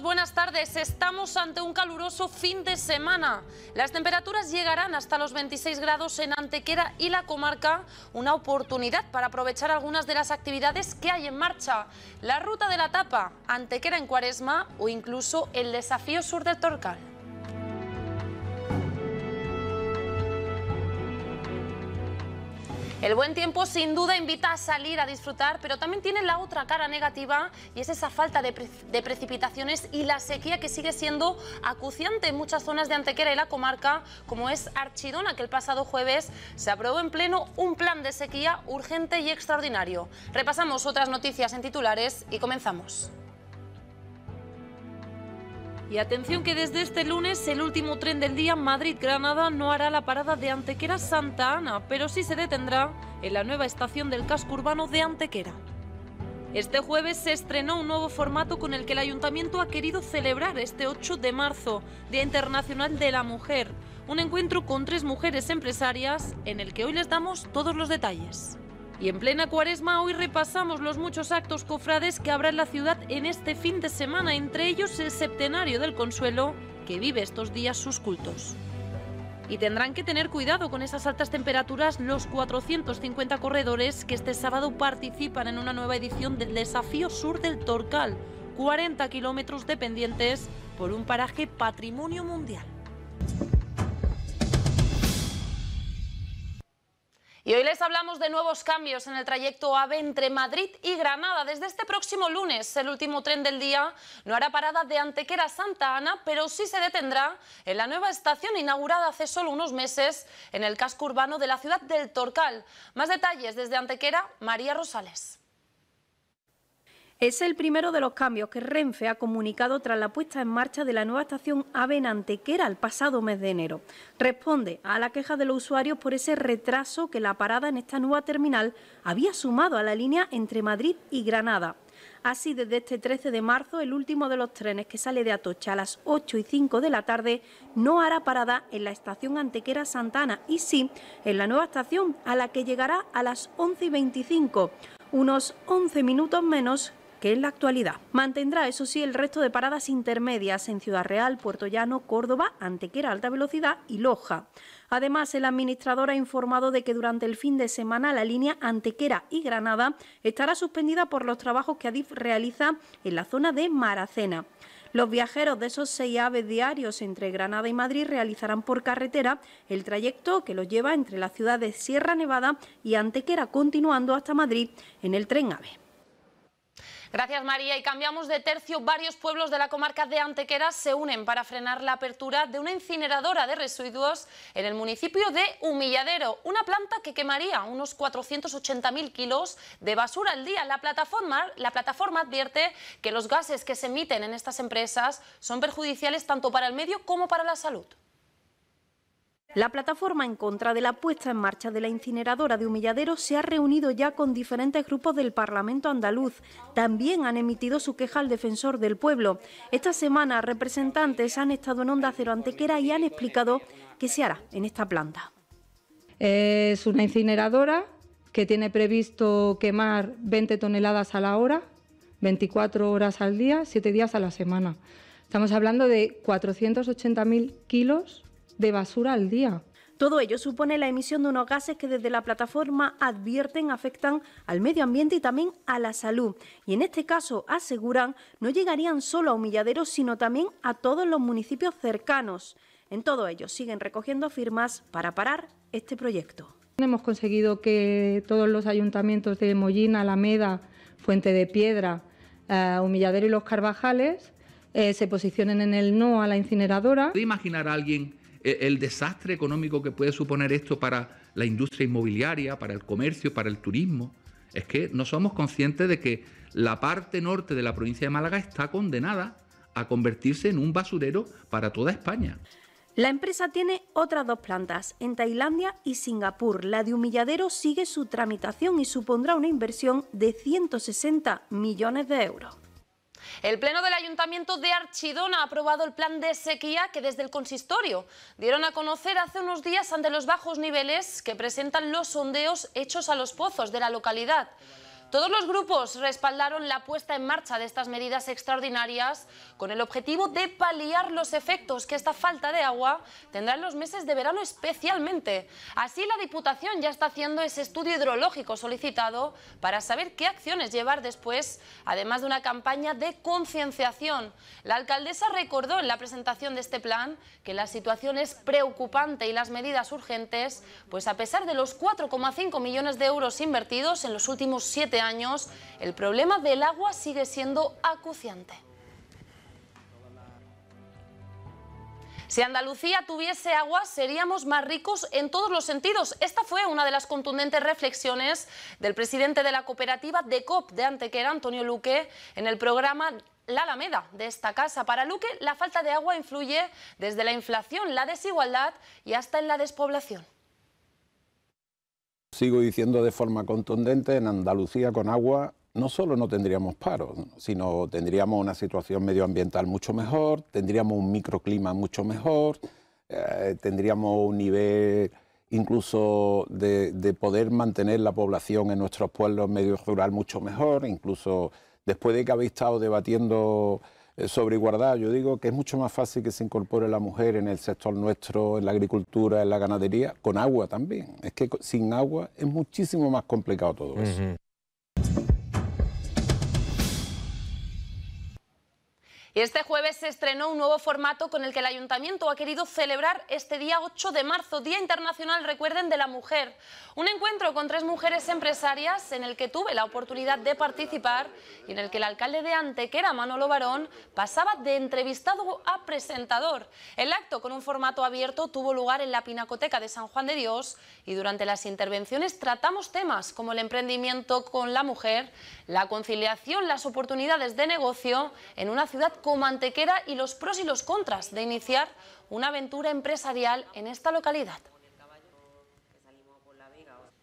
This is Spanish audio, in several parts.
buenas tardes. Estamos ante un caluroso fin de semana. Las temperaturas llegarán hasta los 26 grados en Antequera y la comarca, una oportunidad para aprovechar algunas de las actividades que hay en marcha. La ruta de la tapa, Antequera en Cuaresma o incluso el desafío sur de Torcal. El buen tiempo sin duda invita a salir, a disfrutar, pero también tiene la otra cara negativa y es esa falta de, precipitaciones y la sequía que sigue siendo acuciante en muchas zonas de Antequera y la comarca, como es Archidona, que el pasado jueves se aprobó en pleno un plan de sequía urgente y extraordinario. Repasamos otras noticias en titulares y comenzamos. Y atención que desde este lunes el último tren del día Madrid-Granada no hará la parada de Antequera Santa Ana, pero sí se detendrá en la nueva estación del casco urbano de Antequera. Este jueves se estrenó un nuevo formato con el que el ayuntamiento ha querido celebrar este 8 de marzo, Día Internacional de la Mujer, un encuentro con tres mujeres empresarias en el que hoy les damos todos los detalles. Y en plena cuaresma hoy repasamos los muchos actos cofrades que habrá en la ciudad en este fin de semana, entre ellos el septenario del Consuelo, que vive estos días sus cultos. Y tendrán que tener cuidado con esas altas temperaturas los 450 corredores que este sábado participan en una nueva edición del Desafío Sur del Torcal, 40 kilómetros de pendientes por un paraje patrimonio mundial. Y hoy les hablamos de nuevos cambios en el trayecto AVE entre Madrid y Granada. Desde este próximo lunes, el último tren del día no hará parada de Antequera Santa Ana, pero sí se detendrá en la nueva estación inaugurada hace solo unos meses en el casco urbano de la ciudad del Torcal. Más detalles desde Antequera, María Rosales. Es el primero de los cambios que Renfe ha comunicado tras la puesta en marcha de la nueva estación Avenantequera Antequera el pasado mes de enero. Responde a la queja de los usuarios por ese retraso que la parada en esta nueva terminal había sumado a la línea entre Madrid y Granada. Así, desde este 13 de marzo, el último de los trenes que sale de Atocha a las 8 y 5 de la tarde no hará parada en la estación Antequera Santana y sí en la nueva estación, a la que llegará a las 11 y 25, unos 11 minutos menos que en la actualidad. Mantendrá, eso sí, el resto de paradas intermedias en Ciudad Real, Puerto Llano, Córdoba, Antequera Alta Velocidad y Loja. Además, el administrador ha informado de que durante el fin de semana la línea Antequera y Granada estará suspendida por los trabajos que Adif realiza en la zona de Maracena. Los viajeros de esos seis aves diarios entre Granada y Madrid realizarán por carretera el trayecto que los lleva entre la ciudad de Sierra Nevada y Antequera, continuando hasta Madrid en el tren AVE. Gracias María y cambiamos de tercio. Varios pueblos de la comarca de Antequera se unen para frenar la apertura de una incineradora de residuos en el municipio de Humilladero, una planta que quemaría unos 480.000 kilos de basura al día. La plataforma, la plataforma advierte que los gases que se emiten en estas empresas son perjudiciales tanto para el medio como para la salud. La plataforma en contra de la puesta en marcha de la incineradora de Humilladero se ha reunido ya con diferentes grupos del Parlamento andaluz. También han emitido su queja al defensor del pueblo. Esta semana representantes han estado en Onda Cero Antequera y han explicado qué se hará en esta planta. Es una incineradora que tiene previsto quemar 20 toneladas a la hora, 24 horas al día, 7 días a la semana. Estamos hablando de 480.000 kilos de basura al día. Todo ello supone la emisión de unos gases que desde la plataforma advierten afectan al medio ambiente y también a la salud. Y en este caso, aseguran, no llegarían solo a Humilladero, sino también a todos los municipios cercanos. En todo ello, siguen recogiendo firmas para parar este proyecto. Hemos conseguido que todos los ayuntamientos de Mollina, Alameda, Fuente de Piedra, eh, Humilladero y Los Carvajales eh, se posicionen en el no a la incineradora... ...de imaginar a alguien e-, el desastre económico que puede suponer esto para la industria inmobiliaria, para el comercio, para el turismo. Es que no somos conscientes de que la parte norte de la provincia de Málaga está condenada a convertirse en un basurero para toda España. La empresa tiene otras dos plantas, en Tailandia y Singapur. La de Humilladero sigue su tramitación y supondrá una inversión de 160 millones de euros. El Pleno del Ayuntamiento de Archidona ha aprobado el plan de sequía que desde el consistorio dieron a conocer hace unos días ante los bajos niveles que presentan los sondeos hechos a los pozos de la localidad. Todos los grupos respaldaron la puesta en marcha de estas medidas extraordinarias con el objetivo de paliar los efectos que esta falta de agua tendrá en los meses de verano especialmente. Así la Diputación ya está haciendo ese estudio hidrológico solicitado para saber qué acciones llevar después, además de una campaña de concienciación. La alcaldesa recordó en la presentación de este plan que la situación es preocupante y las medidas urgentes, pues a pesar de los 4,5 millones de euros invertidos en los últimos siete años, el problema del agua sigue siendo acuciante. Si Andalucía tuviese agua, seríamos más ricos en todos los sentidos. Esta fue una de las contundentes reflexiones del presidente de la cooperativa de COP de Antequera, Antonio Luque, en el programa la Alameda de esta casa. Para Luque, la falta de agua influye desde la inflación, la desigualdad y hasta en la despoblación. Sigo diciendo de forma contundente, en Andalucía con agua no solo no tendríamos paro, sino tendríamos una situación medioambiental mucho mejor, tendríamos un microclima mucho mejor, eh, tendríamos un nivel incluso de, de, poder mantener la población en nuestros pueblos medio rural mucho mejor, incluso después de que habéis estado debatiendo eh, sobre Yo digo que es mucho más fácil que se incorpore la mujer en el sector nuestro, en la agricultura, en la ganadería, con agua también. Es que sin agua es muchísimo más complicado todo eso. Y este jueves se estrenó un nuevo formato con el que el Ayuntamiento ha querido celebrar este día 8 de marzo, Día Internacional, recuerden, de la Mujer. Un encuentro con tres mujeres empresarias en el que tuve la oportunidad de participar y en el que el alcalde de Antequera, Manolo Barón, pasaba de entrevistado a presentador. El acto con un formato abierto tuvo lugar en la Pinacoteca de San Juan de Dios y durante las intervenciones tratamos temas como el emprendimiento con la mujer, la conciliación, las oportunidades de negocio en una ciudad ...como antequera y los pros y los contras de iniciar una aventura empresarial en esta localidad.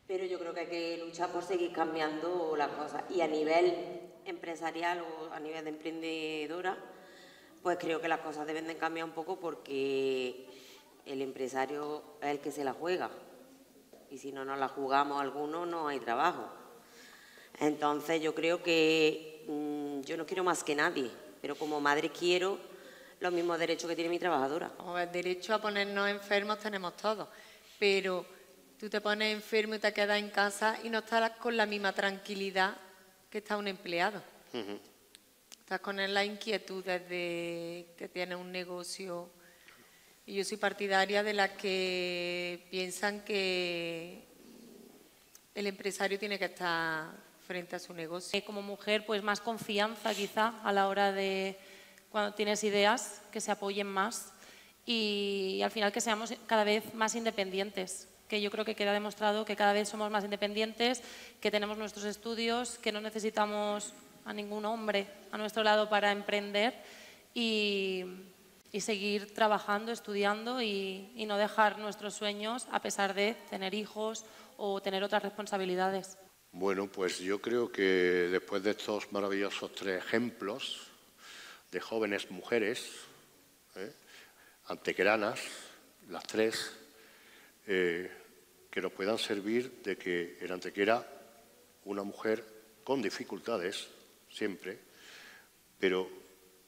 Pero yo creo que hay que luchar por seguir cambiando las cosas y a nivel empresarial o a nivel de emprendedora, pues creo que las cosas deben de cambiar un poco porque el empresario es el que se la juega y si no nos la jugamos alguno no hay trabajo. Entonces yo creo que mm, yo no quiero más que nadie, pero como madre quiero los mismos derechos que tiene mi trabajadora. O el derecho a ponernos enfermos tenemos todos, pero tú te pones enfermo y te quedas en casa y no estás con la misma tranquilidad que está un empleado. Estás con las inquietudes de que tiene un negocio. Y yo soy partidaria de las que piensan que el empresario tiene que estar frente a su negocio. Eh, como mujer, pues más confianza quizá a la hora de cuando tienes ideas, que se apoyen más y, al final que seamos cada vez más independientes, que yo creo que queda demostrado que cada vez somos más independientes, que tenemos nuestros estudios, que no necesitamos a ningún hombre a nuestro lado para emprender y, seguir trabajando, estudiando y no dejar nuestros sueños a pesar de tener hijos o tener otras responsabilidades. Bueno, pues yo creo que después de estos maravillosos tres ejemplos de jóvenes mujeres, ¿eh? antequeranas, las tres, eh, que nos puedan servir de que en Antequera una mujer con dificultades, siempre, pero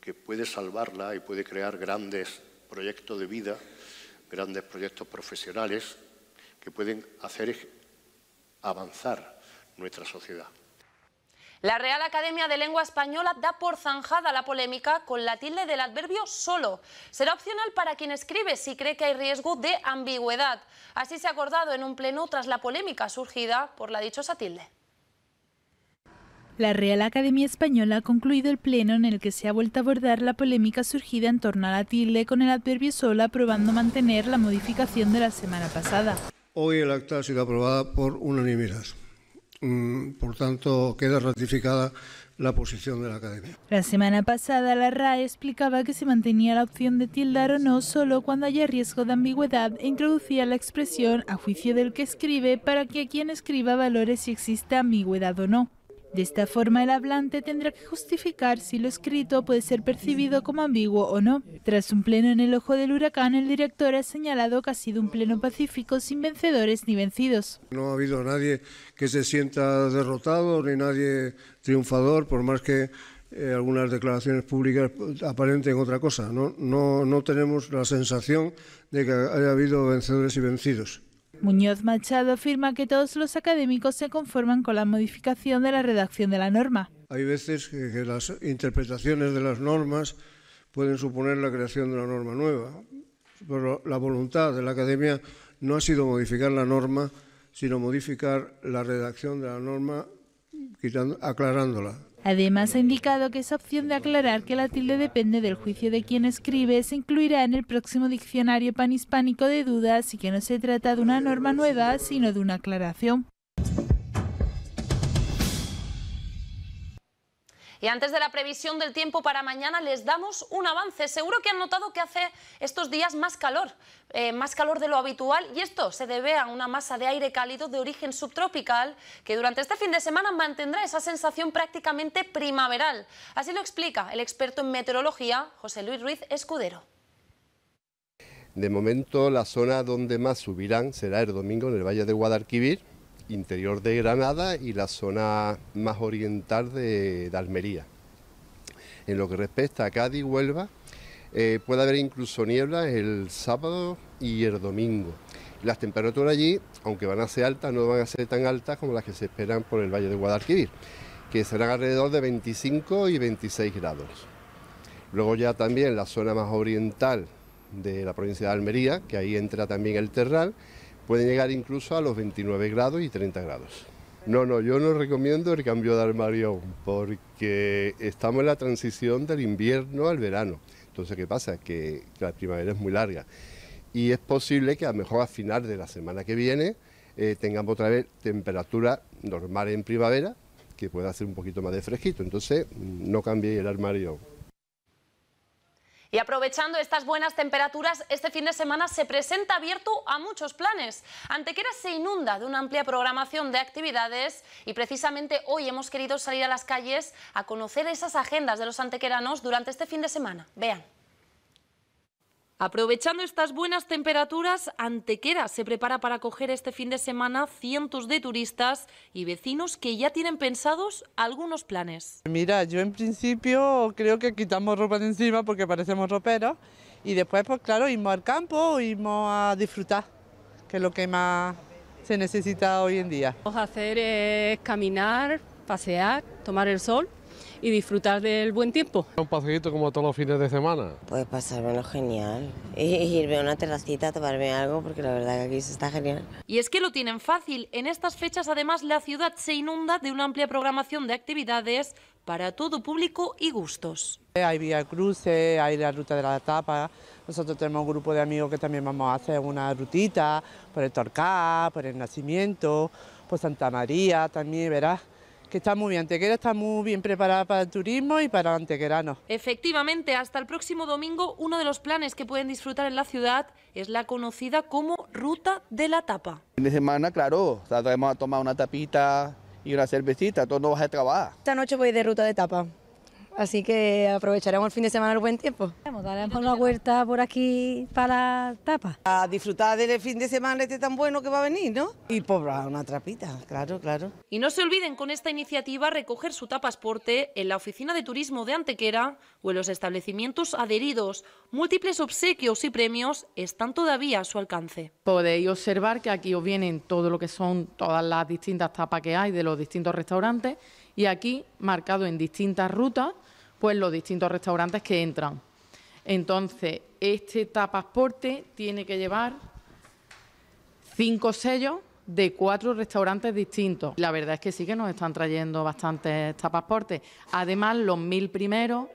que puede salvarla y puede crear grandes proyectos de vida, grandes proyectos profesionales que pueden hacer avanzar nuestra sociedad. La Real Academia de Lengua Española da por zanjada la polémica con la tilde del adverbio solo. Será opcional para quien escribe si cree que hay riesgo de ambigüedad. Así se ha acordado en un pleno tras la polémica surgida por la dichosa tilde. La Real Academia Española ha concluido el pleno en el que se ha vuelto a abordar la polémica surgida en torno a la tilde con el adverbio solo aprobando mantener la modificación de la semana pasada. Hoy el acta ha sido aprobada por unanimidad. Mm, por tanto, queda ratificada la posición de la Academia. La semana pasada, la RAE explicaba que se mantenía la opción de tildar o no solo cuando haya riesgo de ambigüedad e introducía la expresión a juicio del que escribe para que quien escriba valore si existe ambigüedad o no. De esta forma, el hablante tendrá que justificar si lo escrito puede ser percibido como ambiguo o no. Tras un pleno en el ojo del huracán, el director ha señalado que ha sido un pleno pacífico sin vencedores ni vencidos. No ha habido nadie que se sienta derrotado ni nadie triunfador, por más que eh, algunas declaraciones públicas aparenten otra cosa. ¿no? No, no tenemos la sensación de que haya habido vencedores y vencidos. Muñoz Machado afirma que todos los académicos se conforman con la modificación de la redacción de la norma. Hay veces que, las interpretaciones de las normas pueden suponer la creación de una norma nueva, pero la voluntad de la academia no ha sido modificar la norma, sino modificar la redacción de la norma aclarándola. Además, ha indicado que esa opción de aclarar que la tilde depende del juicio de quien escribe se incluirá en el próximo diccionario panhispánico de dudas y que no se trata de una norma nueva, sino de una aclaración. Y antes de la previsión del tiempo para mañana les damos un avance. Seguro que han notado que hace estos días más calor, eh, más calor de lo habitual y esto se debe a una masa de aire cálido de origen subtropical que durante este fin de semana mantendrá esa sensación prácticamente primaveral. Así lo explica el experto en meteorología, José Luis Ruiz Escudero. De momento la zona donde más subirán será el domingo en el Valle de Guadalquivir, interior de Granada y la zona más oriental de, Almería. En lo que respecta a Cádiz y Huelva, eh, puede haber incluso niebla el sábado y el domingo. Las temperaturas allí, aunque van a ser altas, no van a ser tan altas como las que se esperan por el Valle de Guadalquivir, que serán alrededor de 25 y 26 grados. Luego ya también la zona más oriental de la provincia de Almería, que ahí entra también el Terral, pueden llegar incluso a los 29 grados y 30 grados. No, no, yo no recomiendo el cambio de armario porque estamos en la transición del invierno al verano. Entonces, ¿qué pasa? Que la primavera es muy larga y es posible que a lo mejor a final de la semana que viene eh, tengamos otra vez temperatura normal en primavera, que pueda hacer un poquito más de fresquito. Entonces, no cambie el armario y aprovechando estas buenas temperaturas, este fin de semana se presenta abierto a muchos planes. Antequera se inunda de una amplia programación de actividades y precisamente hoy hemos querido salir a las calles a conocer esas agendas de los antequeranos durante este fin de semana. Vean. Aprovechando estas buenas temperaturas, Antequera se prepara para acoger este fin de semana cientos de turistas y vecinos que ya tienen pensados algunos planes. Mira, yo en principio creo que quitamos ropa de encima porque parecemos roperos y después, pues claro, irmos al campo, irmos a disfrutar, que es lo que más se necesita hoy en día. Vamos a hacer es caminar, pasear, tomar el sol y disfrutar del buen tiempo. Un paseíto como todos los fines de semana. Pues pasármelo genial. irme a una terracita a tomarme algo porque la verdad que aquí se está genial. Y es que lo tienen fácil. En estas fechas además la ciudad se inunda de una amplia programación de actividades para todo público y gustos. Hay vía cruce, hay la ruta de la tapa. Nosotros tenemos un grupo de amigos que también vamos a hacer una rutita por el Torcá, por el Nacimiento, por Santa María también, verás que está muy bien. Antequera está muy bien preparada para el turismo y para antequeranos. Efectivamente, hasta el próximo domingo, uno de los planes que pueden disfrutar en la ciudad es la conocida como Ruta de la Tapa. En de semana, claro, vamos a tomar una tapita y una cervecita, todo no vas a trabajar. Esta noche voy de ruta de tapa así que aprovecharemos el fin de semana el buen tiempo. Daremos una vuelta por aquí para la tapa. A disfrutar del fin de semana este tan bueno que va a venir, ¿no? Y por una trapita, claro, claro. Y no se olviden con esta iniciativa recoger su tapasporte en la Oficina de Turismo de Antequera o en los establecimientos adheridos. Múltiples obsequios y premios están todavía a su alcance. Podéis observar que aquí os vienen todo lo que son todas las distintas tapas que hay de los distintos restaurantes y aquí marcado en distintas rutas pues los distintos restaurantes que entran. Entonces, este tapasporte tiene que llevar cinco sellos de cuatro restaurantes distintos. La verdad es que sí que nos están trayendo bastantes tapasportes. Además, los mil primeros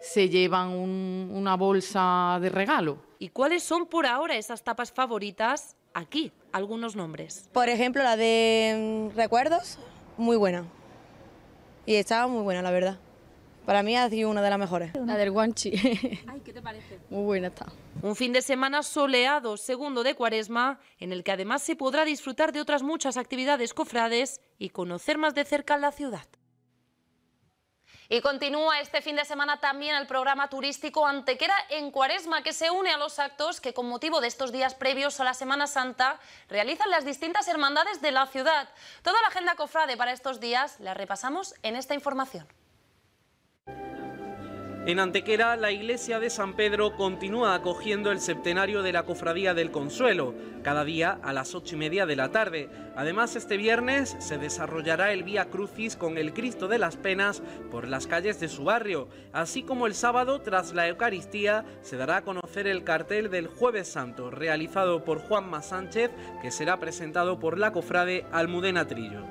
se llevan una bolsa de regalo. ¿Y cuáles son por ahora esas tapas favoritas aquí? Algunos nombres. Por ejemplo, la de mm, Recuerdos, muy buena. Y estaba muy buena, la verdad. Para mí ha sido una de las mejores. La del guanchi. Ay, ¿qué te parece? Muy buena está. Un fin de semana soleado, segundo de cuaresma, en el que además se podrá disfrutar de otras muchas actividades cofrades y conocer más de cerca la ciudad. Y continúa este fin de semana también el programa turístico Antequera en Cuaresma, que se une a los actos que con motivo de estos días previos a la Semana Santa realizan las distintas hermandades de la ciudad. Toda la agenda cofrade para estos días la repasamos en esta información. En Antequera, la iglesia de San Pedro continúa acogiendo el septenario de la Cofradía del Consuelo, cada día a las ocho y media de la tarde. Además, este viernes se desarrollará el Vía Crucis con el Cristo de las Penas por las calles de su barrio, así como el sábado, tras la Eucaristía, se dará a conocer el cartel del Jueves Santo, realizado por Juanma Sánchez, que será presentado por la Cofrade Almudena Trillo.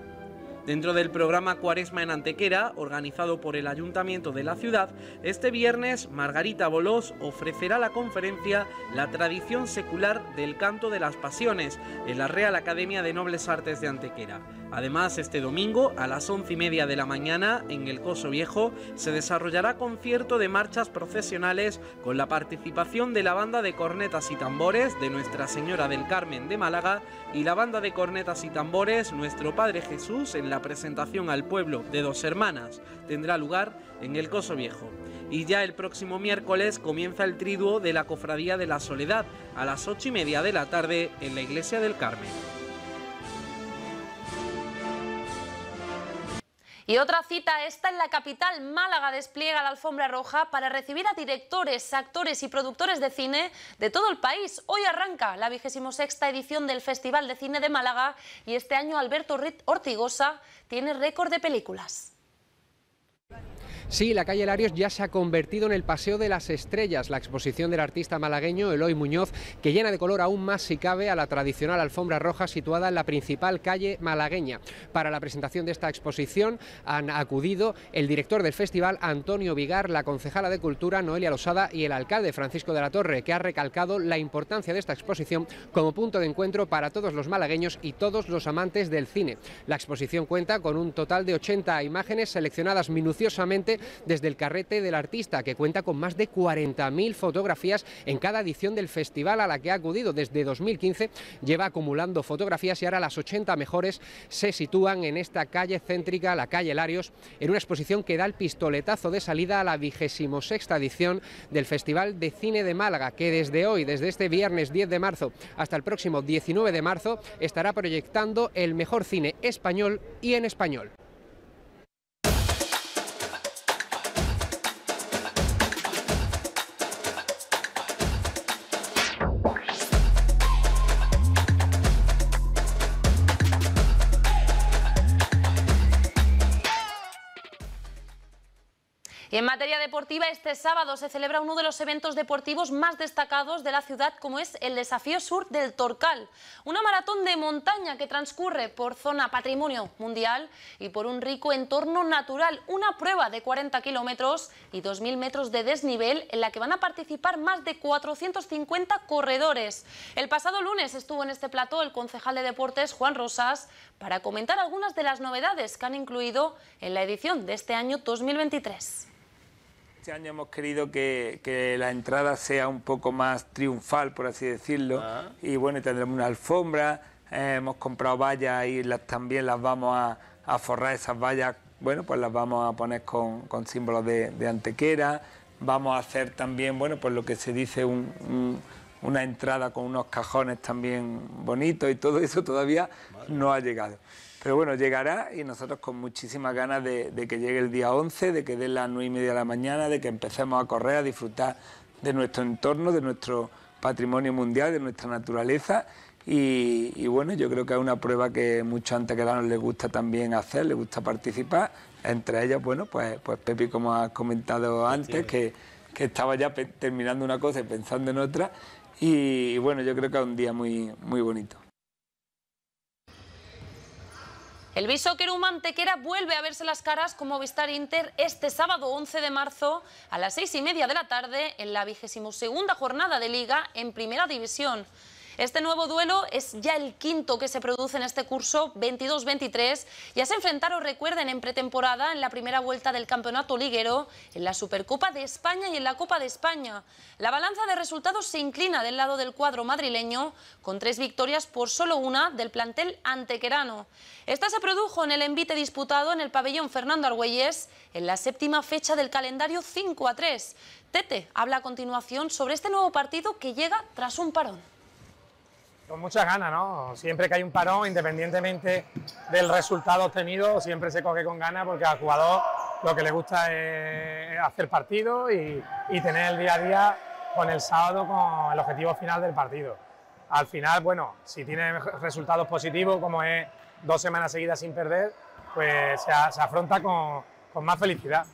Dentro del programa Cuaresma en Antequera, organizado por el Ayuntamiento de la ciudad, este viernes Margarita Bolós ofrecerá la conferencia La tradición secular del canto de las pasiones en la Real Academia de Nobles Artes de Antequera. Además, este domingo a las once y media de la mañana en el Coso Viejo se desarrollará concierto de marchas procesionales con la participación de la banda de cornetas y tambores de Nuestra Señora del Carmen de Málaga y la banda de cornetas y tambores Nuestro Padre Jesús en la presentación al pueblo de dos hermanas. Tendrá lugar en el Coso Viejo. Y ya el próximo miércoles comienza el triduo de la Cofradía de la Soledad a las ocho y media de la tarde en la Iglesia del Carmen. Y otra cita está en la capital. Málaga despliega la alfombra roja para recibir a directores, actores y productores de cine de todo el país. Hoy arranca la 26 edición del Festival de Cine de Málaga y este año Alberto Ortigosa tiene récord de películas. Sí, la calle Larios ya se ha convertido en el Paseo de las Estrellas, la exposición del artista malagueño Eloy Muñoz, que llena de color aún más si cabe a la tradicional alfombra roja situada en la principal calle malagueña. Para la presentación de esta exposición han acudido el director del festival Antonio Vigar, la concejala de Cultura Noelia Losada y el alcalde Francisco de la Torre, que ha recalcado la importancia de esta exposición como punto de encuentro para todos los malagueños y todos los amantes del cine. La exposición cuenta con un total de 80 imágenes seleccionadas minuciosamente desde el carrete del artista, que cuenta con más de 40.000 fotografías en cada edición del festival a la que ha acudido desde 2015. Lleva acumulando fotografías y ahora las 80 mejores se sitúan en esta calle céntrica, la calle Larios, en una exposición que da el pistoletazo de salida a la 26 sexta edición del Festival de Cine de Málaga, que desde hoy, desde este viernes 10 de marzo hasta el próximo 19 de marzo, estará proyectando el mejor cine español y en español. en materia deportiva, este sábado se celebra uno de los eventos deportivos más destacados de la ciudad, como es el Desafío Sur del Torcal, una maratón de montaña que transcurre por zona patrimonio mundial y por un rico entorno natural, una prueba de 40 kilómetros y 2.000 metros de desnivel en la que van a participar más de 450 corredores. El pasado lunes estuvo en este plató el concejal de deportes Juan Rosas para comentar algunas de las novedades que han incluido en la edición de este año 2023. Este año hemos querido que, la entrada sea un poco más triunfal, por así decirlo. Ah. Y bueno, tendremos una alfombra, eh, hemos comprado vallas y las, también las vamos a, forrar esas vallas. Bueno, pues las vamos a poner con, símbolos de, antequera. Vamos a hacer también, bueno, pues lo que se dice una entrada con unos cajones también bonitos y todo eso todavía no ha llegado. Pero bueno, llegará y nosotros con muchísimas ganas de, que llegue el día 11, de que dé las 9 y media de la mañana, de que empecemos a correr, a disfrutar de nuestro entorno, de nuestro patrimonio mundial, de nuestra naturaleza. Y, bueno, yo creo que es una prueba que muchos nos le gusta también hacer, le gusta participar. Entre ellas, bueno, pues, pues Pepi, como has comentado antes, que, estaba ya terminando una cosa y pensando en otra. Y, bueno, yo creo que es un día muy, muy bonito. El Bisóquero Mantequera vuelve a verse las caras con Movistar Inter este sábado 11 de marzo a las seis y media de la tarde en la 22 jornada de Liga en Primera División. Este nuevo duelo es ya el quinto que se produce en este curso 22-23. Ya se enfrentaron, recuerden, en pretemporada, en la primera vuelta del campeonato liguero, en la Supercopa de España y en la Copa de España. La balanza de resultados se inclina del lado del cuadro madrileño, con tres victorias por solo una del plantel antequerano. Esta se produjo en el envite disputado en el pabellón Fernando Argüelles, en la séptima fecha del calendario 5 a 3. Tete habla a continuación sobre este nuevo partido que llega tras un parón con muchas ganas, ¿no? Siempre que hay un parón, independientemente del resultado obtenido, siempre se coge con ganas porque al jugador lo que le gusta es hacer partido y, tener el día a día con el sábado con el objetivo final del partido. Al final, bueno, si tiene resultados positivos, como es dos semanas seguidas sin perder, pues se, afronta con, más felicidad.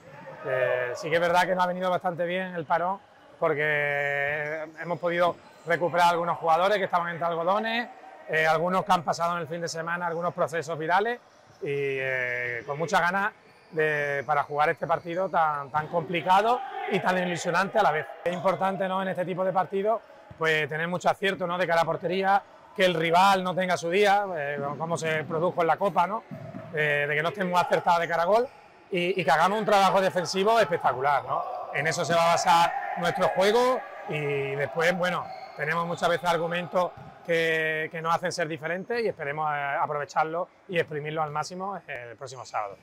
Eh, sí que es verdad que nos ha venido bastante bien el parón porque hemos podido recuperar algunos jugadores que estaban entre algodones, eh, algunos que han pasado en el fin de semana algunos procesos virales y eh, con muchas ganas de, para jugar este partido tan, tan complicado y tan ilusionante a la vez. Es importante ¿no? en este tipo de partidos pues, tener mucho acierto ¿no? de cara a portería, que el rival no tenga su día, eh, como se produjo en la Copa, ¿no? de que no estén muy acertados de cara a gol y, y, que hagamos un trabajo defensivo espectacular. ¿no? En eso se va a basar nuestro juego y después, bueno, tenemos muchas veces argumentos que, nos hacen ser diferentes y esperemos eh, aprovecharlos y exprimirlos al máximo eh, el próximo sábado.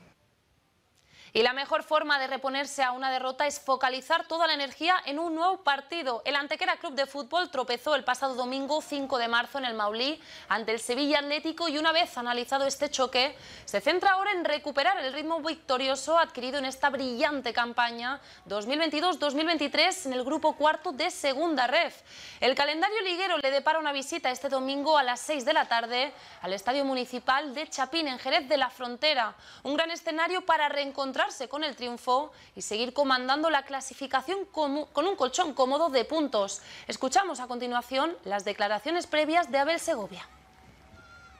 Y la mejor forma de reponerse a una derrota es focalizar toda la energía en un nuevo partido. El Antequera Club de Fútbol tropezó el pasado domingo 5 de marzo en el Maulí ante el Sevilla Atlético y una vez analizado este choque, se centra ahora en recuperar el ritmo victorioso adquirido en esta brillante campaña 2022-2023 en el grupo cuarto de Segunda Ref. El calendario liguero le depara una visita este domingo a las 6 de la tarde al Estadio Municipal de Chapín en Jerez de la Frontera, un gran escenario para reencontrar con el triunfo y seguir comandando la clasificación con un colchón cómodo de puntos. Escuchamos a continuación las declaraciones previas de Abel Segovia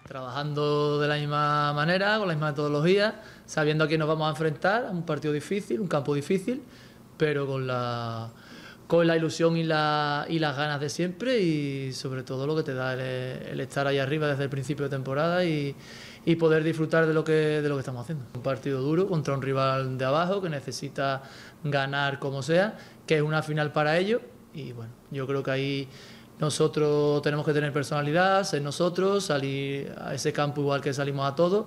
trabajando de la misma manera, con la misma metodología, sabiendo a quién nos vamos a enfrentar, a un partido difícil, un campo difícil, pero con la, con la ilusión y, la, las ganas de siempre y sobre todo lo que te da el, el estar ahí arriba desde el principio de temporada y, y poder disfrutar de lo que, de lo que estamos haciendo. Un partido duro contra un rival de abajo que necesita ganar como sea, que es una final para ello... y bueno, yo creo que ahí nosotros tenemos que tener personalidad, ser nosotros, salir a ese campo igual que salimos a todos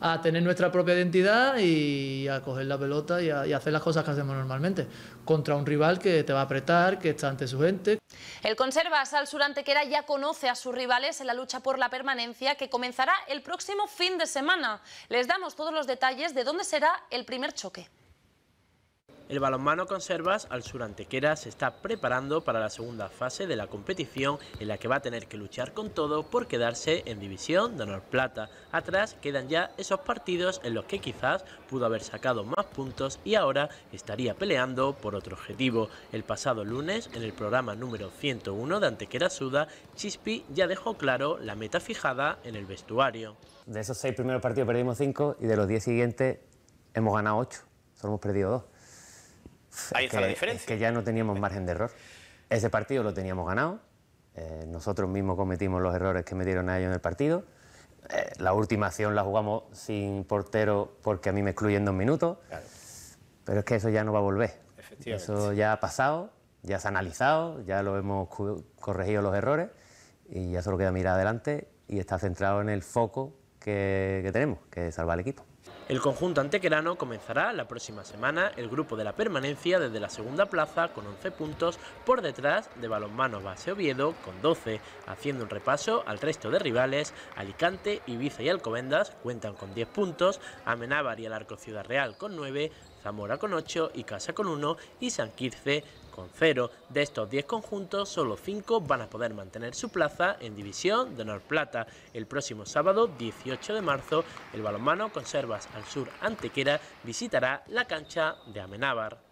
a tener nuestra propia identidad y a coger la pelota y a, hacer las cosas que hacemos normalmente, contra un rival que te va a apretar, que está ante su gente. El conserva Sal Surantequera ya conoce a sus rivales en la lucha por la permanencia que comenzará el próximo fin de semana. Les damos todos los detalles de dónde será el primer choque. El balonmano Conservas al sur Antequera se está preparando para la segunda fase de la competición en la que va a tener que luchar con todo por quedarse en División de Honor Plata. Atrás quedan ya esos partidos en los que quizás pudo haber sacado más puntos y ahora estaría peleando por otro objetivo. El pasado lunes, en el programa número 101 de Antequera Suda, Chispi ya dejó claro la meta fijada en el vestuario. De esos seis primeros partidos perdimos cinco y de los diez siguientes hemos ganado ocho, solo hemos perdido dos. Ahí está la diferencia. que ya no teníamos margen de error. Ese partido lo teníamos ganado. Eh, nosotros mismos cometimos los errores que metieron a ellos en el partido. Eh, la última acción la jugamos sin portero porque a mí me excluyen dos minutos. Pero es que eso ya no va a volver. Eso ya ha pasado, ya se ha analizado, ya lo hemos corregido los errores y ya solo queda mirar adelante y está centrado en el foco que, que tenemos, que es salvar al equipo. El conjunto antequerano comenzará la próxima semana el grupo de la permanencia desde la segunda plaza con 11 puntos por detrás de Balonmano Base Oviedo con 12, haciendo un repaso al resto de rivales, Alicante, Ibiza y Alcobendas cuentan con 10 puntos, Amenábar y el Arco Ciudad Real con 9, Zamora con 8 y Casa con 1 y San Quirce con De estos 10 conjuntos, solo 5 van a poder mantener su plaza en División de Honor Plata. El próximo sábado, 18 de marzo, el balonmano Conservas al Sur Antequera visitará la cancha de Amenábar.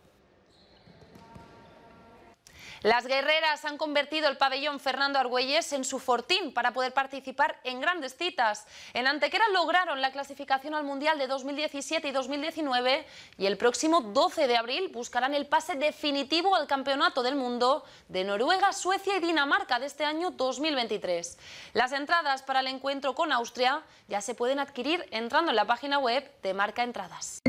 Las guerreras han convertido el pabellón Fernando Argüelles en su fortín para poder participar en grandes citas. En Antequera lograron la clasificación al Mundial de 2017 y 2019 y el próximo 12 de abril buscarán el pase definitivo al Campeonato del Mundo de Noruega, Suecia y Dinamarca de este año 2023. Las entradas para el encuentro con Austria ya se pueden adquirir entrando en la página web de Marca Entradas.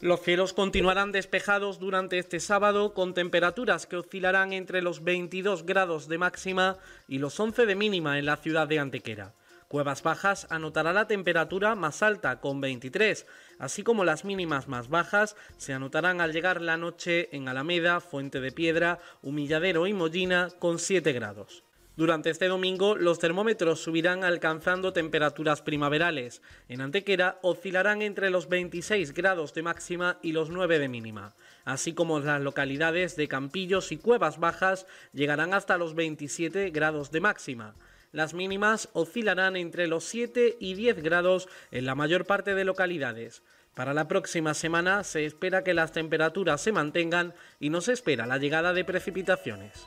Los cielos continuarán despejados durante este sábado con temperaturas que oscilarán entre los 22 grados de máxima y los 11 de mínima en la ciudad de Antequera. Cuevas Bajas anotará la temperatura más alta con 23, así como las mínimas más bajas se anotarán al llegar la noche en Alameda, Fuente de Piedra, Humilladero y Mollina con 7 grados. Durante este domingo, los termómetros subirán alcanzando temperaturas primaverales. En Antequera oscilarán entre los 26 grados de máxima y los 9 de mínima, así como las localidades de Campillos y Cuevas Bajas llegarán hasta los 27 grados de máxima. Las mínimas oscilarán entre los 7 y 10 grados en la mayor parte de localidades. Para la próxima semana se espera que las temperaturas se mantengan y no se espera la llegada de precipitaciones.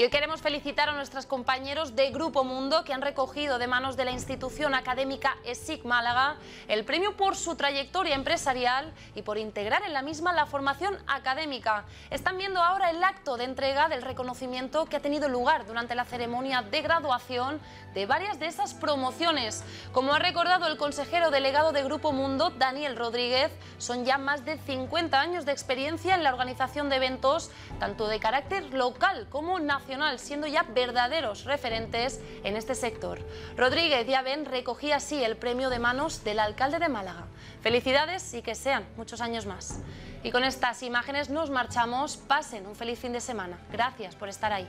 Y hoy queremos felicitar a nuestros compañeros de Grupo Mundo que han recogido de manos de la institución académica ESIC Málaga el premio por su trayectoria empresarial y por integrar en la misma la formación académica. Están viendo ahora el acto de entrega del reconocimiento que ha tenido lugar durante la ceremonia de graduación de varias de esas promociones. Como ha recordado el consejero delegado de Grupo Mundo, Daniel Rodríguez, son ya más de 50 años de experiencia en la organización de eventos, tanto de carácter local como nacional siendo ya verdaderos referentes en este sector. Rodríguez y recogía así el premio de manos del alcalde de Málaga. Felicidades y que sean muchos años más. Y con estas imágenes nos marchamos. Pasen un feliz fin de semana. Gracias por estar ahí.